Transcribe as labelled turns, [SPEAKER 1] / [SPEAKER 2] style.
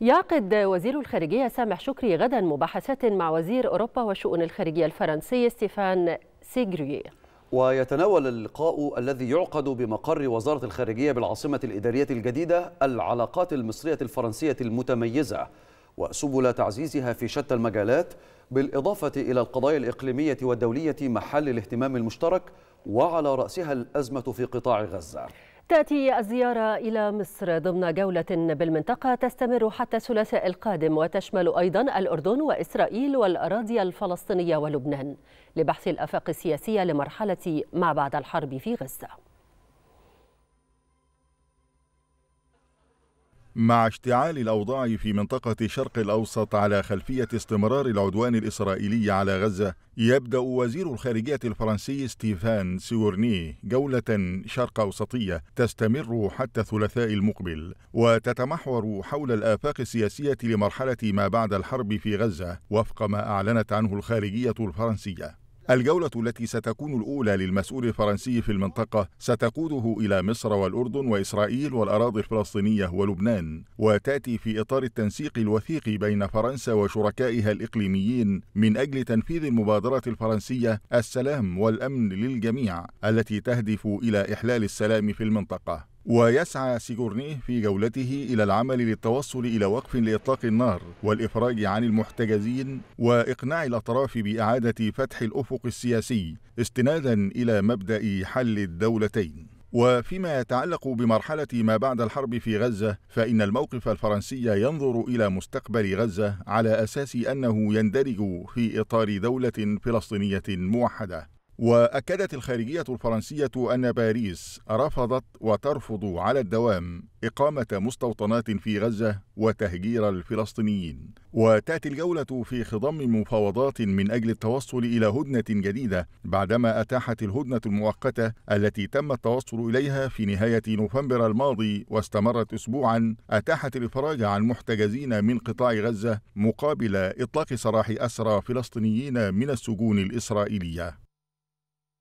[SPEAKER 1] يعقد وزير الخارجية سامح شكري غدا مباحثات مع وزير أوروبا وشؤون الخارجية الفرنسي ستيفان سيجرييه
[SPEAKER 2] ويتناول اللقاء الذي يعقد بمقر وزارة الخارجية بالعاصمة الإدارية الجديدة العلاقات المصرية الفرنسية المتميزة وسبل تعزيزها في شتى المجالات بالإضافة إلى القضايا الإقليمية والدولية محل الاهتمام المشترك وعلى رأسها الأزمة في قطاع غزة
[SPEAKER 1] تأتي الزيارة إلى مصر ضمن جولة بالمنطقة تستمر حتى الثلاثاء القادم وتشمل أيضا الأردن وإسرائيل والأراضي الفلسطينية ولبنان لبحث الآفاق السياسية لمرحلة ما بعد الحرب في غزة
[SPEAKER 3] مع اشتعال الأوضاع في منطقة الشرق الأوسط على خلفية استمرار العدوان الإسرائيلي على غزة يبدأ وزير الخارجية الفرنسي ستيفان سيورني جولة شرق أوسطية تستمر حتى الثلاثاء المقبل وتتمحور حول الآفاق السياسية لمرحلة ما بعد الحرب في غزة وفق ما أعلنت عنه الخارجية الفرنسية الجولة التي ستكون الأولى للمسؤول الفرنسي في المنطقة ستقوده إلى مصر والأردن وإسرائيل والأراضي الفلسطينية ولبنان وتأتي في إطار التنسيق الوثيق بين فرنسا وشركائها الإقليميين من أجل تنفيذ المبادرة الفرنسية السلام والأمن للجميع التي تهدف إلى إحلال السلام في المنطقة ويسعى سيجورنيه في جولته إلى العمل للتوصل إلى وقف لإطلاق النار والإفراج عن المحتجزين وإقناع الأطراف بإعادة فتح الأفق السياسي استنادا إلى مبدأ حل الدولتين وفيما يتعلق بمرحلة ما بعد الحرب في غزة فإن الموقف الفرنسي ينظر إلى مستقبل غزة على أساس أنه يندرج في إطار دولة فلسطينية موحدة وأكدت الخارجية الفرنسية أن باريس رفضت وترفض على الدوام إقامة مستوطنات في غزة وتهجير الفلسطينيين. وتأتي الجولة في خضم مفاوضات من أجل التوصل إلى هدنة جديدة بعدما أتاحت الهدنة المؤقتة التي تم التوصل إليها في نهاية نوفمبر الماضي واستمرت أسبوعا أتاحت الإفراج عن محتجزين من قطاع غزة مقابل إطلاق سراح أسرى فلسطينيين من السجون الإسرائيلية.